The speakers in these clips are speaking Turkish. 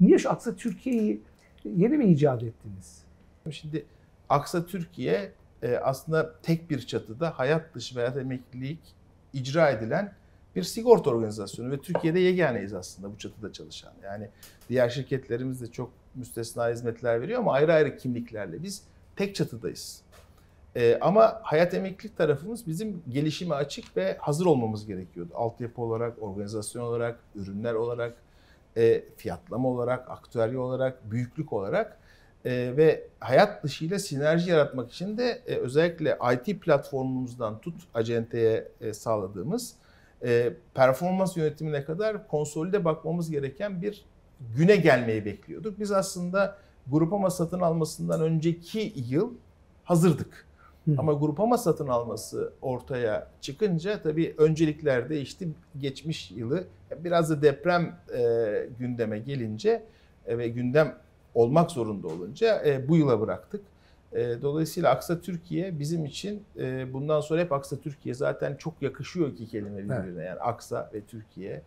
Niye şu Aksa Türkiye'yi yeni mi icat ettiniz? Şimdi Aksa Türkiye e, aslında tek bir çatıda hayat dışı hayat emeklilik icra edilen bir sigorta organizasyonu ve Türkiye'de yeganeyiz aslında bu çatıda çalışan. Yani diğer şirketlerimiz de çok müstesna hizmetler veriyor ama ayrı ayrı kimliklerle biz tek çatıdayız. Ee, ama hayat emeklilik tarafımız bizim gelişime açık ve hazır olmamız gerekiyordu. Altyapı olarak, organizasyon olarak, ürünler olarak, e, fiyatlama olarak, aktüerya olarak, büyüklük olarak e, ve hayat dışıyla sinerji yaratmak için de e, özellikle IT platformumuzdan tut acenteye e, sağladığımız e, performans yönetimine kadar konsolide bakmamız gereken bir güne gelmeyi bekliyorduk. Biz aslında Grup Grupama satın almasından önceki yıl hazırdık. Hı. Ama Grupama satın alması ortaya çıkınca tabii öncelikler değişti. Geçmiş yılı e, biraz da deprem e, gündeme gelince e, ve gündem olmak zorunda olunca e, bu yıla bıraktık. E, dolayısıyla Aksa Türkiye bizim için e, bundan sonra hep Aksa Türkiye zaten çok yakışıyor iki kelime birbirine. Evet. Yani Aksa ve Türkiye.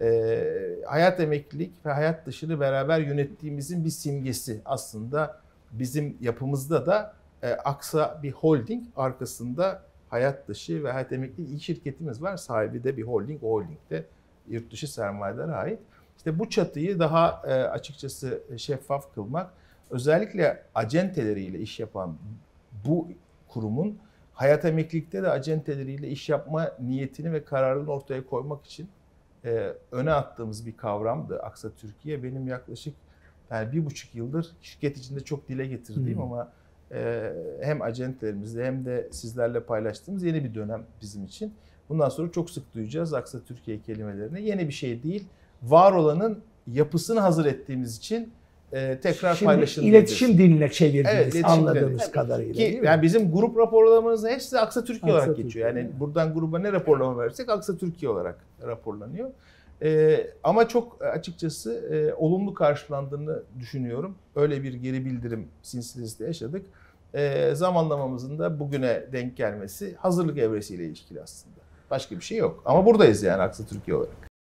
E, hayat emeklilik ve hayat dışını beraber yönettiğimizin bir simgesi aslında bizim yapımızda da e, Aksa bir holding arkasında hayat dışı ve hayat emekli iki şirketimiz var. Sahibi de bir holding. O holding de yurt dışı sermayelere ait. İşte bu çatıyı daha e, açıkçası şeffaf kılmak özellikle acenteleriyle iş yapan bu kurumun hayat emeklilikte de acenteleriyle iş yapma niyetini ve kararını ortaya koymak için e, öne attığımız bir kavramdı. Aksa Türkiye benim yaklaşık yani bir buçuk yıldır şirket içinde çok dile getirdiğim hmm. ama ee, hem acentelerimizle hem de sizlerle paylaştığımız yeni bir dönem bizim için. Bundan sonra çok sık duyacağız Aksa Türkiye kelimelerini. Yeni bir şey değil, var olanın yapısını hazır ettiğimiz için e, tekrar Şimdi paylaşıldı. iletişim nedir? diline çevirdiniz evet, anladığımız kadarıyla. Ki, yani bizim grup raporlamalarımızın hepsi Aksa Türkiye Aksa olarak Türkiye, geçiyor. Yani, buradan gruba ne raporlama versek Aksa Türkiye olarak raporlanıyor. E, ama çok e, açıkçası e, olumlu karşılandığını düşünüyorum. Öyle bir geri bildirim silsilesi de yaşadık. E, zamanlamamızın da bugüne denk gelmesi hazırlık evresiyle ilişkili aslında. Başka bir şey yok. Ama buradayız yani Aksa Türkiye olarak.